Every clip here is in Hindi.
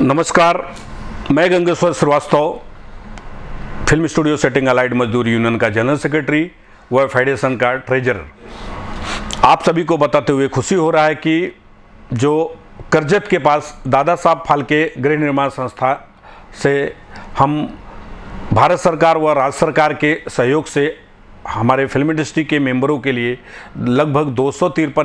नमस्कार मैं Gangeshwar Shrivastava film studio setting allied मजदूर यूनियन का जनरल सेक्रेटरी व फेडरेशन का ट्रेजर आप सभी को बताते हुए खुशी हो रहा है कि जो करजत के पास दादा साहब फालके गृह निर्माण संस्था से हम भारत सरकार व राज्य सरकार के सहयोग से हमारे फिल्म इंडस्ट्री के मेंबरों के लिए लगभग दो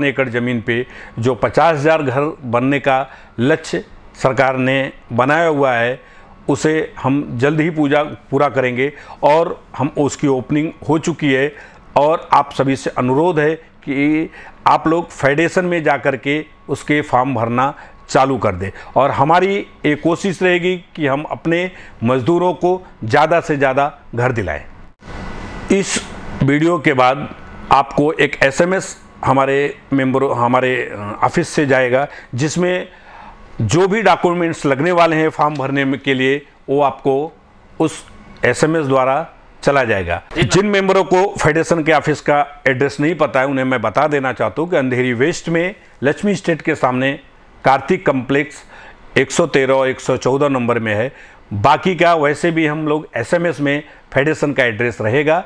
एकड़ ज़मीन पे जो पचास हज़ार घर बनने का लक्ष्य सरकार ने बनाया हुआ है उसे हम जल्द ही पूजा पूरा करेंगे और हम उसकी ओपनिंग हो चुकी है और आप सभी से अनुरोध है कि आप लोग फेडरेशन में जा कर के उसके फॉर्म भरना चालू कर दें और हमारी एक कोशिश रहेगी कि हम अपने मज़दूरों को ज़्यादा से ज़्यादा घर दिलाएं इस वीडियो के बाद आपको एक एसएमएस हमारे मेंबरों हमारे ऑफिस से जाएगा जिसमें जो भी डॉक्यूमेंट्स लगने वाले हैं फॉर्म भरने के लिए वो आपको उस एसएमएस द्वारा चला जाएगा जिन मेंबरों को फेडरेशन के ऑफिस का एड्रेस नहीं पता है उन्हें मैं बता देना चाहता हूँ कि अंधेरी वेस्ट में लक्ष्मी स्टेट के सामने कार्तिक कम्प्लेक्स 113 और 114 नंबर में है बाकी का वैसे भी हम लोग एसएमएस में फेडरेशन का एड्रेस रहेगा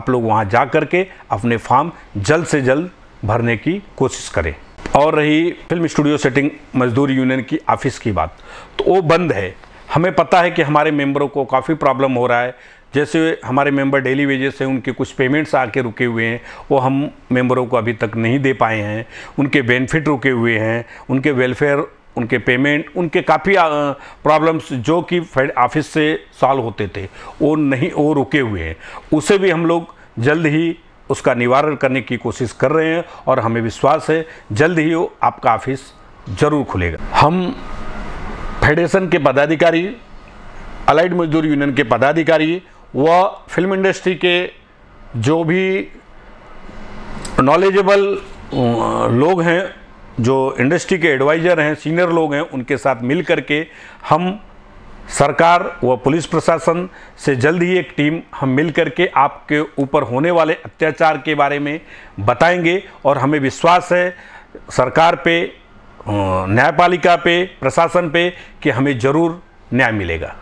आप लोग वहाँ जा कर के अपने फॉर्म जल्द से जल्द भरने की कोशिश करें और रही फिल्म स्टूडियो सेटिंग मजदूर यूनियन की ऑफिस की बात तो वो बंद है हमें पता है कि हमारे मेंबरों को काफ़ी प्रॉब्लम हो रहा है जैसे हमारे मेंबर डेली वेजेस से उनके कुछ पेमेंट्स आके रुके हुए हैं वो हम मेंबरों को अभी तक नहीं दे पाए हैं उनके बेनिफिट रुके हुए हैं उनके वेलफेयर उनके पेमेंट उनके काफ़ी प्रॉब्लम्स जो कि ऑफिस से सॉल्व होते थे वो नहीं वो रुके हुए हैं उसे भी हम लोग जल्द ही उसका निवारण करने की कोशिश कर रहे हैं और हमें विश्वास है जल्द ही आपका ऑफिस जरूर खुलेगा हम फेडरेशन के पदाधिकारी अलाइड मजदूर यूनियन के पदाधिकारी व फिल्म इंडस्ट्री के जो भी नॉलेजेबल लोग हैं जो इंडस्ट्री के एडवाइज़र हैं सीनियर लोग हैं उनके साथ मिल करके हम सरकार व पुलिस प्रशासन से जल्द ही एक टीम हम मिल करके आपके ऊपर होने वाले अत्याचार के बारे में बताएंगे और हमें विश्वास है सरकार पे न्यायपालिका पे प्रशासन पे कि हमें ज़रूर न्याय मिलेगा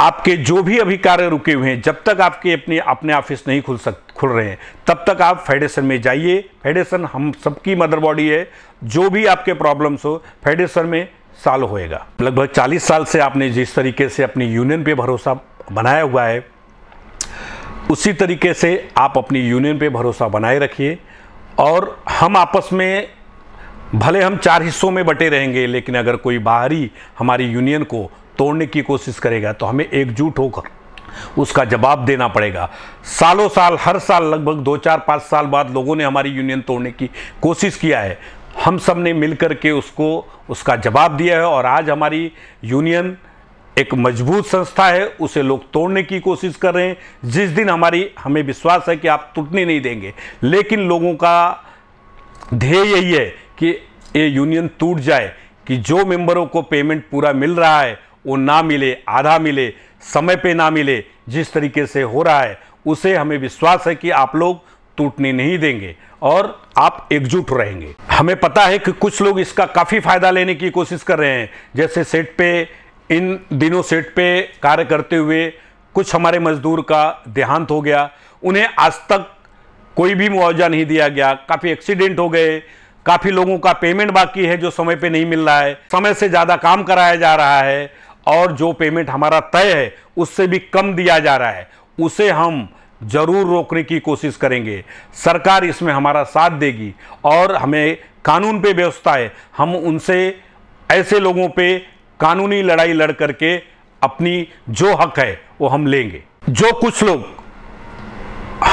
आपके जो भी अभी कार्य रुके हुए हैं जब तक आपके अपने अपने ऑफिस नहीं खुल सक खुल रहे हैं तब तक आप फेडरेशन में जाइए फेडरेशन हम सबकी मदर बॉडी है जो भी आपके प्रॉब्लम्स हो फेडरेशन में साल होएगा लगभग 40 साल से आपने जिस तरीके से अपनी यूनियन पे भरोसा बनाया हुआ है उसी तरीके से आप अपनी यूनियन पे भरोसा बनाए रखिए और हम आपस में भले हम चार हिस्सों में बटे रहेंगे लेकिन अगर कोई बाहरी हमारी यूनियन को तोड़ने की कोशिश करेगा तो हमें एकजुट होकर उसका जवाब देना पड़ेगा सालों साल हर साल लगभग दो चार पाँच साल बाद लोगों ने हमारी यूनियन तोड़ने की कोशिश किया है हम सब ने मिल के उसको उसका जवाब दिया है और आज हमारी यूनियन एक मजबूत संस्था है उसे लोग तोड़ने की कोशिश कर रहे हैं जिस दिन हमारी हमें विश्वास है कि आप टूटने नहीं देंगे लेकिन लोगों का ध्येय यही है कि ये यूनियन टूट जाए कि जो मेंबरों को पेमेंट पूरा मिल रहा है वो ना मिले आधा मिले समय पे ना मिले जिस तरीके से हो रहा है उसे हमें विश्वास है कि आप लोग टूटने नहीं देंगे और आप एकजुट रहेंगे हमें पता है कि कुछ लोग इसका काफ़ी फायदा लेने की कोशिश कर रहे हैं जैसे सेट पे इन दिनों सेट पे कार्य करते हुए कुछ हमारे मजदूर का देहांत हो गया उन्हें आज तक कोई भी मुआवजा नहीं दिया गया काफ़ी एक्सीडेंट हो गए काफ़ी लोगों का पेमेंट बाकी है जो समय पे नहीं मिल रहा है समय से ज़्यादा काम कराया जा रहा है और जो पेमेंट हमारा तय है उससे भी कम दिया जा रहा है उसे हम ज़रूर रोकने की कोशिश करेंगे सरकार इसमें हमारा साथ देगी और हमें कानून पे व्यवस्था है हम उनसे ऐसे लोगों पे कानूनी लड़ाई लड़ करके अपनी जो हक है वो हम लेंगे जो कुछ लोग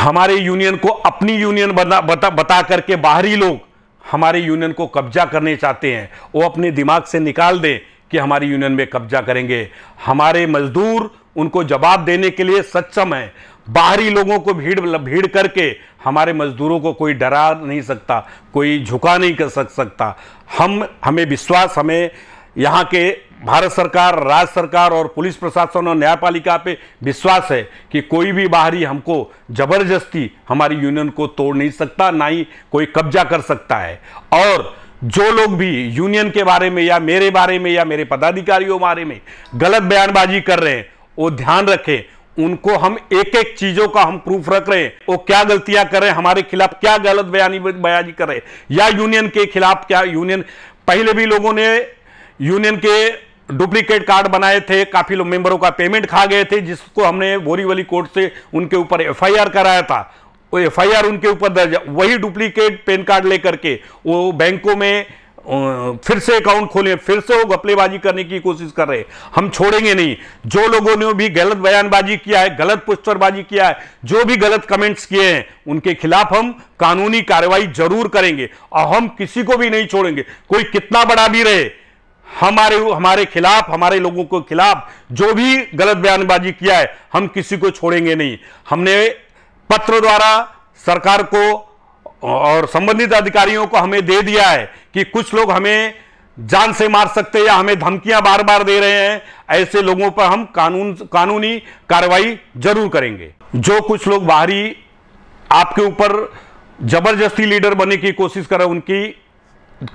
हमारे यूनियन को अपनी यूनियन बना बता बता करके बाहरी लोग हमारे यूनियन को कब्जा करने चाहते हैं वो अपने दिमाग से निकाल दें कि हमारी यूनियन में कब्जा करेंगे हमारे मजदूर उनको जवाब देने के लिए सक्षम हैं बाहरी लोगों को भीड़ भीड़ करके हमारे मजदूरों को कोई डरा नहीं सकता कोई झुका नहीं कर सक सकता हम हमें विश्वास हमें यहाँ के भारत सरकार राज्य सरकार और पुलिस प्रशासन और न्यायपालिका पे विश्वास है कि कोई भी बाहरी हमको जबरदस्ती हमारी यूनियन को तोड़ नहीं सकता ना ही कोई कब्जा कर सकता है और जो लोग भी यूनियन के बारे में या मेरे बारे में या मेरे पदाधिकारियों बारे में गलत बयानबाजी कर रहे हैं वो ध्यान रखें उनको हम एक एक चीजों का हम प्रूफ रख रहे हैं वो क्या गलतियां कर रहे हैं हमारे खिलाफ क्या गलत बयानी बयानी कर रहे हैं या यूनियन के खिलाफ क्या यूनियन पहले भी लोगों ने यूनियन के डुप्लीकेट कार्ड बनाए थे काफी लोग मेंबरों का पेमेंट खा गए थे जिसको हमने बोरीवली कोर्ट से उनके ऊपर एफ कराया था वो एफआईआर उनके ऊपर दर्ज वही डुप्लीकेट पेन कार्ड लेकर के वो बैंकों में फिर से अकाउंट खोले फिर से वो घपलेबाजी करने की कोशिश कर रहे हैं हम छोड़ेंगे नहीं जो लोगों ने भी गलत बयानबाजी किया है गलत पोस्टरबाजी किया है जो भी गलत कमेंट्स किए हैं उनके खिलाफ हम कानूनी कार्रवाई जरूर करेंगे और हम किसी को भी नहीं छोड़ेंगे कोई कितना बड़ा भी रहे हमारे हमारे खिलाफ हमारे लोगों के खिलाफ जो भी गलत बयानबाजी किया है हम किसी को छोड़ेंगे नहीं हमने पत्र द्वारा सरकार को और संबंधित अधिकारियों को हमें दे दिया है कि कुछ लोग हमें जान से मार सकते हैं या हमें धमकियां बार बार दे रहे हैं ऐसे लोगों पर हम कानून कानूनी कार्रवाई जरूर करेंगे जो कुछ लोग बाहरी आपके ऊपर जबरदस्ती लीडर बनने की कोशिश करें उनकी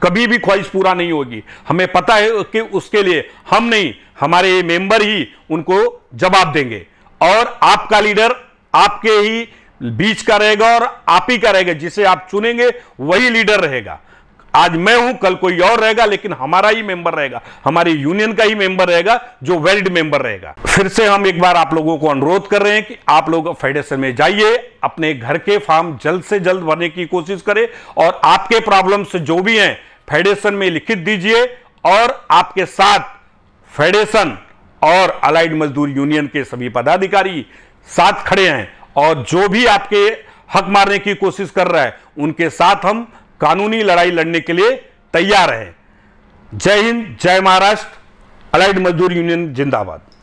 कभी भी ख्वाहिश पूरा नहीं होगी हमें पता है कि उसके लिए हम नहीं हमारे मेंबर ही उनको जवाब देंगे और आपका लीडर आपके ही बीच का रहेगा और आप ही का रहेगा जिसे आप चुनेंगे वही लीडर रहेगा आज मैं हूं कल कोई और रहेगा लेकिन हमारा ही मेंबर रहेगा हमारी यूनियन का ही मेंबर रहेगा जो वेल्ड मेंबर रहेगा फिर से हम एक बार आप लोगों को अनुरोध कर रहे हैं कि आप लोग फेडरेशन में जाइए अपने घर के फॉर्म जल्द से जल्द भरने की कोशिश करें और आपके प्रॉब्लम्स जो भी हैं फेडरेशन में लिखित दीजिए और आपके साथ फेडरेशन और अलाइड मजदूर यूनियन के सभी पदाधिकारी साथ खड़े हैं और जो भी आपके हक मारने की कोशिश कर रहा है उनके साथ हम कानूनी लड़ाई लड़ने के लिए तैयार हैं जय हिंद जय महाराष्ट्र अलाइड मजदूर यूनियन जिंदाबाद